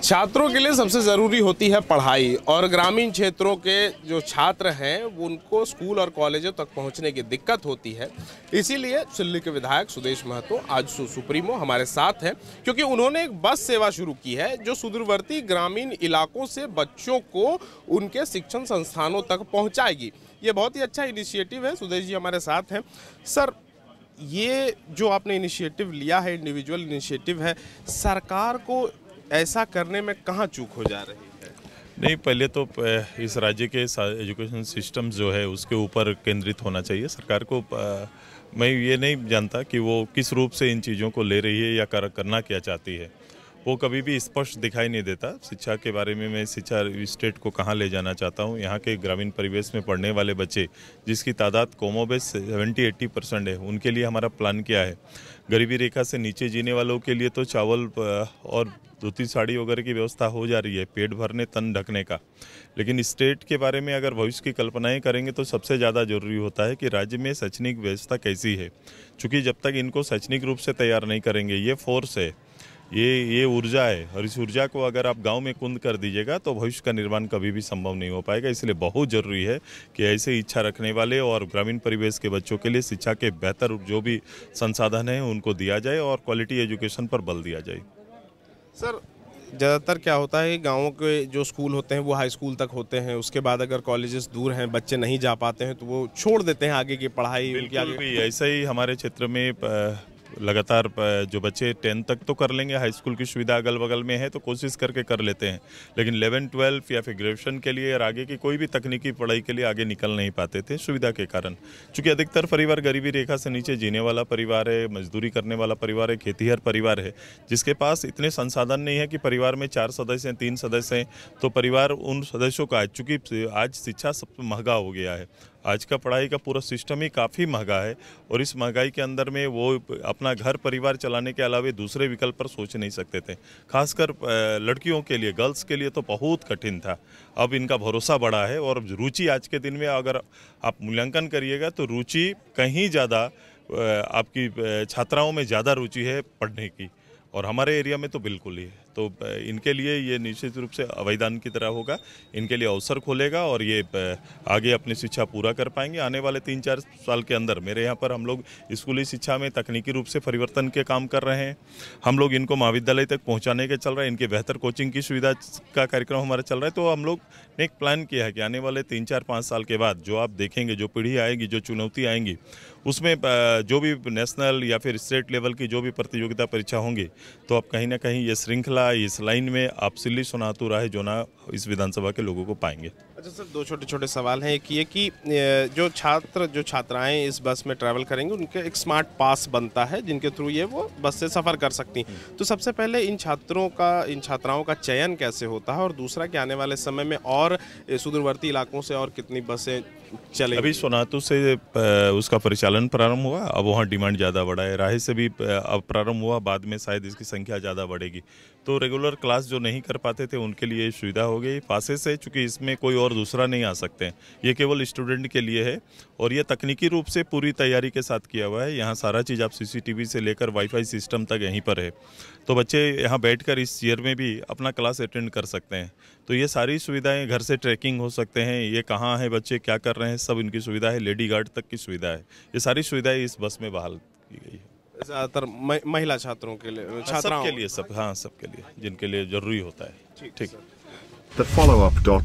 छात्रों के लिए सबसे ज़रूरी होती है पढ़ाई और ग्रामीण क्षेत्रों के जो छात्र हैं वो उनको स्कूल और कॉलेजों तक पहुंचने की दिक्कत होती है इसीलिए सिल्ली के विधायक सुदेश महतो आज सु सुप्रीमो हमारे साथ हैं क्योंकि उन्होंने एक बस सेवा शुरू की है जो सुदूरवर्ती ग्रामीण इलाकों से बच्चों को उनके शिक्षण संस्थानों तक पहुँचाएगी ये बहुत ही अच्छा इनिशिएटिव है सुदेश जी हमारे साथ हैं सर ये जो आपने इनिशिएटिव लिया है इंडिविजुअल इनिशिएटिव है सरकार को ऐसा करने में कहाँ चूक हो जा रही है नहीं पहले तो इस राज्य के एजुकेशन सिस्टम जो है उसके ऊपर केंद्रित होना चाहिए सरकार को मैं ये नहीं जानता कि वो किस रूप से इन चीज़ों को ले रही है या कर, करना क्या चाहती है वो कभी भी स्पष्ट दिखाई नहीं देता शिक्षा के बारे में मैं शिक्षा स्टेट को कहाँ ले जाना चाहता हूँ यहाँ के ग्रामीण परिवेश में पढ़ने वाले बच्चे जिसकी तादाद कोमोबेस सेवेंटी एट्टी परसेंट है उनके लिए हमारा प्लान क्या है गरीबी रेखा से नीचे जीने वालों के लिए तो चावल और धोती साड़ी वगैरह की व्यवस्था हो जा रही है पेट भरने तन ढकने का लेकिन स्टेट के बारे में अगर भविष्य की कल्पनाएं करेंगे तो सबसे ज़्यादा जरूरी होता है कि राज्य में शैक्षणिक व्यवस्था कैसी है चूँकि जब तक इनको शैक्षणिक रूप से तैयार नहीं करेंगे ये फोर्स है ये ये ऊर्जा है और इस ऊर्जा को अगर आप गांव में कुंद कर दीजिएगा तो भविष्य का निर्माण कभी भी संभव नहीं हो पाएगा इसलिए बहुत ज़रूरी है कि ऐसे इच्छा रखने वाले और ग्रामीण परिवेश के बच्चों के लिए शिक्षा के बेहतर जो भी संसाधन हैं उनको दिया जाए और क्वालिटी एजुकेशन पर बल दिया जाए सर ज़्यादातर क्या होता है गाँव के जो स्कूल होते हैं वो हाई स्कूल तक होते हैं उसके बाद अगर कॉलेजेस दूर हैं बच्चे नहीं जा पाते हैं तो वो छोड़ देते हैं आगे की पढ़ाई उनकी आगे ऐसा ही हमारे क्षेत्र में लगातार जो बच्चे टेंथ तक तो कर लेंगे हाई स्कूल की सुविधा अगल बगल में है तो कोशिश करके कर लेते हैं लेकिन इलेवन ट्वेल्व या फिर ग्रेजुएशन के लिए और आगे की कोई भी तकनीकी पढ़ाई के लिए आगे निकल नहीं पाते थे सुविधा के कारण चूँकि अधिकतर परिवार गरीबी रेखा से नीचे जीने वाला परिवार है मजदूरी करने वाला परिवार है खेतीहर परिवार है जिसके पास इतने संसाधन नहीं है कि परिवार में चार सदस्य हैं तीन सदस्य हैं तो परिवार उन सदस्यों का है चूँकि आज शिक्षा सब महंगा हो गया है आज का पढ़ाई का पूरा सिस्टम ही काफ़ी महंगा है और इस महंगाई के अंदर में वो अपना घर परिवार चलाने के अलावा दूसरे विकल्प पर सोच नहीं सकते थे खासकर लड़कियों के लिए गर्ल्स के लिए तो बहुत कठिन था अब इनका भरोसा बढ़ा है और रुचि आज के दिन में अगर आप मूल्यांकन करिएगा तो रुचि कहीं ज़्यादा आपकी छात्राओं में ज़्यादा रुचि है पढ़ने की और हमारे एरिया में तो बिल्कुल ही है तो इनके लिए ये निश्चित रूप से अवैधान की तरह होगा इनके लिए अवसर खोलेगा और ये आगे अपनी शिक्षा पूरा कर पाएंगे आने वाले तीन चार साल के अंदर मेरे यहाँ पर हम लोग स्कूली शिक्षा में तकनीकी रूप से परिवर्तन के काम कर रहे हैं हम लोग इनको महाविद्यालय तक पहुँचाने के चल रहे हैं इनके बेहतर कोचिंग की सुविधा का कार्यक्रम हमारा चल रहा है तो हम लोग ने एक प्लान किया है कि आने वाले तीन चार पाँच साल के बाद जो आप देखेंगे जो पीढ़ी आएगी जो चुनौती आएंगी उसमें जो भी नेशनल या फिर स्टेट लेवल की जो भी प्रतियोगिता परीक्षा होंगी तो अब कहीं ना कहीं ये श्रृंखला इस लाइन में आपसिली सुनातू राय जो ना इस विधानसभा के लोगों को पाएंगे अच्छा सर दो छोटे छोटे सवाल हैं एक ये कि जो छात्र जो छात्राएं इस बस में ट्रैवल करेंगे उनके एक स्मार्ट पास बनता है जिनके थ्रू ये वो बस से सफ़र कर सकती हैं हम्म। तो सबसे पहले इन छात्रों का इन छात्राओं का चयन कैसे होता है और दूसरा कि आने वाले समय में और सुदूरवर्ती इलाकों से और कितनी बसें चले अभी सोनातु से उसका परिचालन प्रारंभ हुआ अब वहाँ डिमांड ज़्यादा बढ़ा है राह से भी अब प्रारंभ हुआ बाद में शायद इसकी संख्या ज़्यादा बढ़ेगी तो रेगुलर क्लास जो नहीं कर पाते थे उनके लिए सुविधा हो गई पासे से चूँकि इसमें कोई और और दूसरा नहीं आ सकते हैं ये केवल स्टूडेंट के लिए है और ये तकनीकी रूप से पूरी तैयारी के साथ किया हुआ है यहाँ सारा चीज़ आप सीसीटीवी से लेकर वाईफाई सिस्टम तक यहीं पर है तो बच्चे यहाँ बैठ इस चेयर में भी अपना क्लास अटेंड कर सकते हैं तो ये सारी सुविधाएं घर से ट्रैकिंग हो सकते हैं ये कहाँ हैं बच्चे क्या कर रहे हैं सब इनकी सुविधा है लेडी गार्ड तक की सुविधा है ये सारी सुविधाएं इस बस में बहाल की गई है ज़्यादातर महिला छात्रों के लिए हाँ, छात्राओं के लिए सब हाँ सबके लिए जिनके लिए जरूरी होता है ठीक The